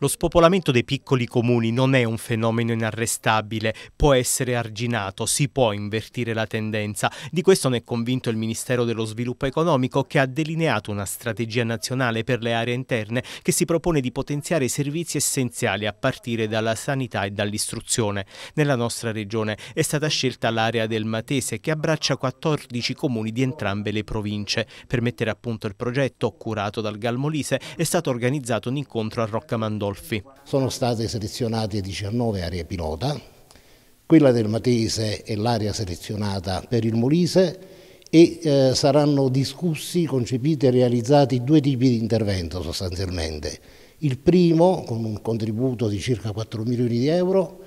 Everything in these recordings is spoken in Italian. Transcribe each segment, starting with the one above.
Lo spopolamento dei piccoli comuni non è un fenomeno inarrestabile, può essere arginato, si può invertire la tendenza. Di questo ne è convinto il Ministero dello Sviluppo Economico che ha delineato una strategia nazionale per le aree interne che si propone di potenziare i servizi essenziali a partire dalla sanità e dall'istruzione. Nella nostra regione è stata scelta l'area del Matese che abbraccia 14 comuni di entrambe le province. Per mettere a punto il progetto, curato dal Galmolise, è stato organizzato un incontro a Rocca H. Mandolfi. Sono state selezionate 19 aree pilota, quella del Matese è l'area selezionata per il Molise e eh, saranno discussi, concepiti e realizzati due tipi di intervento sostanzialmente. Il primo con un contributo di circa 4 milioni di euro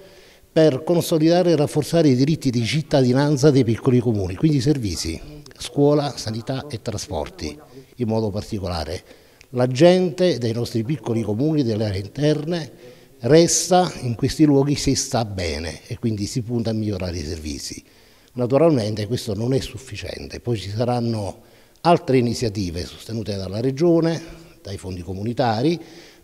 per consolidare e rafforzare i diritti di cittadinanza dei piccoli comuni, quindi servizi, scuola, sanità e trasporti in modo particolare. La gente dei nostri piccoli comuni, delle aree interne, resta in questi luoghi se sta bene e quindi si punta a migliorare i servizi. Naturalmente questo non è sufficiente, poi ci saranno altre iniziative sostenute dalla Regione, dai fondi comunitari,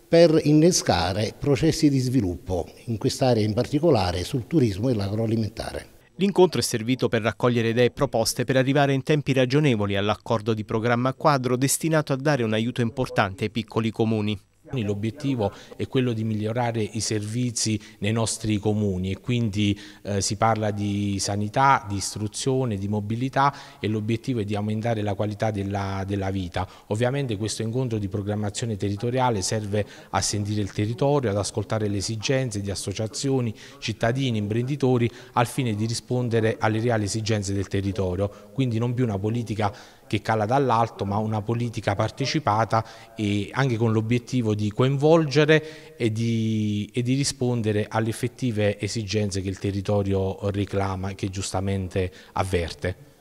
per innescare processi di sviluppo, in quest'area in particolare, sul turismo e l'agroalimentare. L'incontro è servito per raccogliere idee e proposte per arrivare in tempi ragionevoli all'accordo di programma quadro destinato a dare un aiuto importante ai piccoli comuni. L'obiettivo è quello di migliorare i servizi nei nostri comuni e quindi eh, si parla di sanità, di istruzione, di mobilità e l'obiettivo è di aumentare la qualità della, della, vita. Ovviamente questo incontro di programmazione territoriale serve a sentire il territorio, ad ascoltare le esigenze di associazioni, cittadini, imprenditori al fine di rispondere alle reali esigenze del territorio, quindi non più una politica che cala dall'alto, ma una politica partecipata e anche con l'obiettivo di coinvolgere e di, e di rispondere alle effettive esigenze che il territorio reclama e che giustamente avverte.